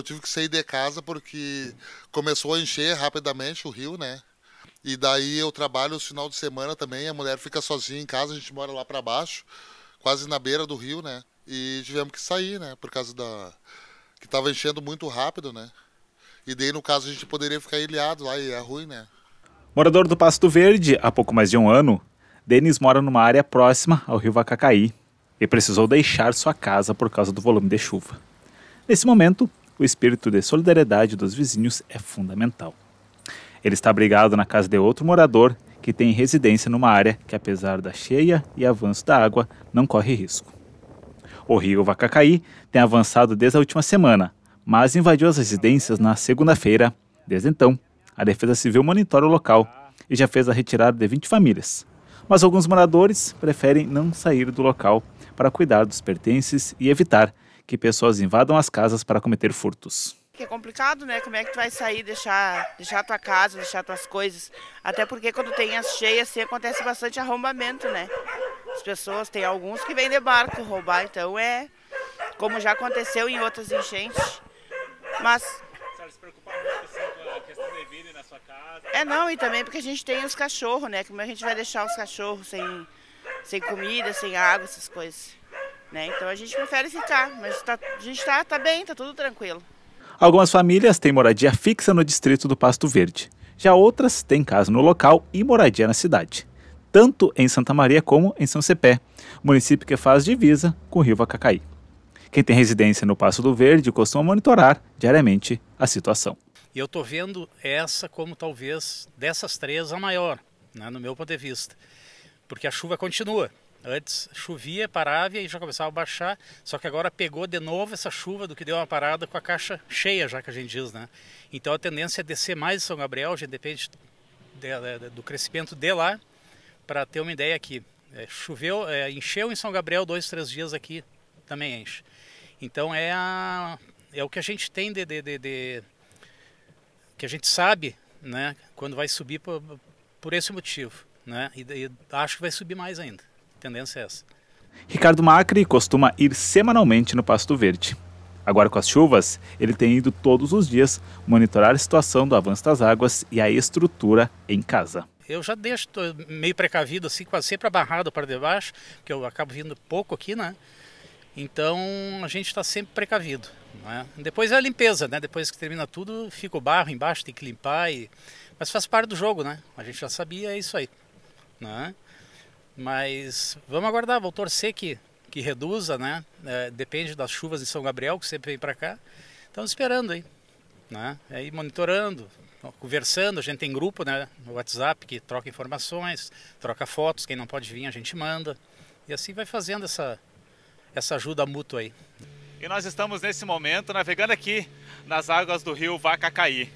eu tive que sair de casa porque começou a encher rapidamente o rio, né? E daí eu trabalho o final de semana também, a mulher fica sozinha em casa, a gente mora lá para baixo, quase na beira do rio, né? E tivemos que sair, né? Por causa da. que tava enchendo muito rápido, né? E daí, no caso, a gente poderia ficar ilhado lá e é ruim, né? Morador do Pasto Verde há pouco mais de um ano, Denis mora numa área próxima ao rio Vacacaí e precisou deixar sua casa por causa do volume de chuva. Nesse momento, o espírito de solidariedade dos vizinhos é fundamental. Ele está abrigado na casa de outro morador que tem residência numa área que, apesar da cheia e avanço da água, não corre risco. O rio Vacacaí tem avançado desde a última semana, mas invadiu as residências na segunda-feira. Desde então, a Defesa Civil monitora o local e já fez a retirada de 20 famílias. Mas alguns moradores preferem não sair do local para cuidar dos pertences e evitar que pessoas invadam as casas para cometer furtos. É complicado, né? Como é que tu vai sair, deixar, deixar tua casa, deixar tuas coisas? Até porque quando tem as cheias, assim, acontece bastante arrombamento, né? As pessoas, tem alguns que vêm de barco roubar, então é como já aconteceu em outras enchentes. Mas É não, e também porque a gente tem os cachorros, né? Como é que a gente vai deixar os cachorros sem, sem comida, sem água, essas coisas? Né? Então a gente prefere ficar, mas tá, a gente está tá bem, está tudo tranquilo. Algumas famílias têm moradia fixa no distrito do Pasto Verde. Já outras têm casa no local e moradia na cidade, tanto em Santa Maria como em São Cepé, município que faz divisa com o Rio Vacacaí. Quem tem residência no Passo do Verde costuma monitorar diariamente a situação. E eu estou vendo essa como talvez dessas três a maior, né, no meu ponto de vista, porque a chuva continua. Antes chovia, parava e já começava a baixar, só que agora pegou de novo essa chuva do que deu uma parada com a caixa cheia, já que a gente diz, né? Então a tendência é descer mais em São Gabriel, já depende de, de, do crescimento de lá, para ter uma ideia aqui. É, choveu, é, encheu em São Gabriel dois, três dias aqui, também enche. Então é, a, é o que a gente tem de, de, de que a gente sabe, né? Quando vai subir por, por esse motivo, né? e, e acho que vai subir mais ainda tendência é essa. Ricardo Macri costuma ir semanalmente no Pasto Verde. Agora com as chuvas, ele tem ido todos os dias monitorar a situação do avanço das águas e a estrutura em casa. Eu já deixo meio precavido assim, quase sempre abarrado para debaixo, porque eu acabo vindo pouco aqui, né? Então a gente está sempre precavido. Né? Depois é a limpeza, né? Depois que termina tudo, fica o barro embaixo, tem que limpar. E... Mas faz parte do jogo, né? A gente já sabia, é isso aí. Né? Mas vamos aguardar, vou torcer que, que reduza, né? É, depende das chuvas de São Gabriel, que sempre vem para cá. Estamos esperando aí, né? É aí monitorando, conversando, a gente tem grupo, né? No WhatsApp que troca informações, troca fotos, quem não pode vir a gente manda. E assim vai fazendo essa, essa ajuda mútua aí. E nós estamos nesse momento navegando aqui nas águas do rio Vacacaí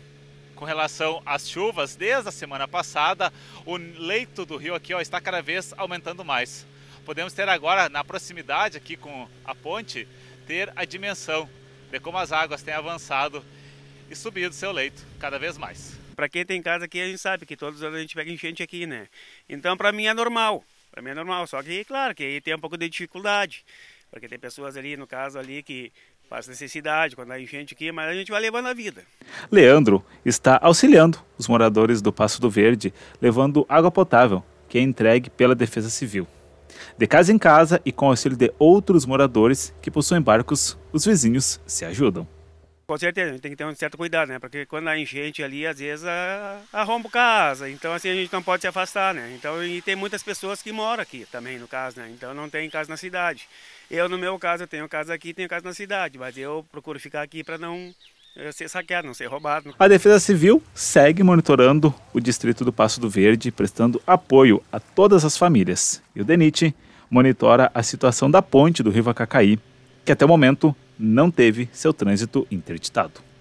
com relação às chuvas desde a semana passada, o leito do rio aqui ó, está cada vez aumentando mais. Podemos ter agora, na proximidade aqui com a ponte, ter a dimensão de como as águas têm avançado e subido seu leito cada vez mais. Para quem tem casa aqui, a gente sabe que todos os anos a gente pega enchente aqui, né? Então, para mim é normal. Para mim é normal, só que, claro, que aí tem um pouco de dificuldade. Porque tem pessoas ali, no caso ali, que faz necessidade, quando há gente aqui, mas a gente vai levando a vida. Leandro está auxiliando os moradores do Passo do Verde, levando água potável, que é entregue pela Defesa Civil. De casa em casa e com auxílio de outros moradores que possuem barcos, os vizinhos se ajudam. Com certeza, a gente tem que ter um certo cuidado, né? Porque quando há enchente ali, às vezes a, arromba casa. Então, assim, a gente não pode se afastar, né? Então, e tem muitas pessoas que moram aqui também, no caso, né? Então, não tem casa na cidade. Eu, no meu caso, eu tenho casa aqui tenho casa na cidade, mas eu procuro ficar aqui para não eh, ser saqueado, não ser roubado. A Defesa Civil segue monitorando o distrito do Passo do Verde, prestando apoio a todas as famílias. E o DENIT monitora a situação da ponte do Rio Vacacaí, que até o momento não teve seu trânsito interditado.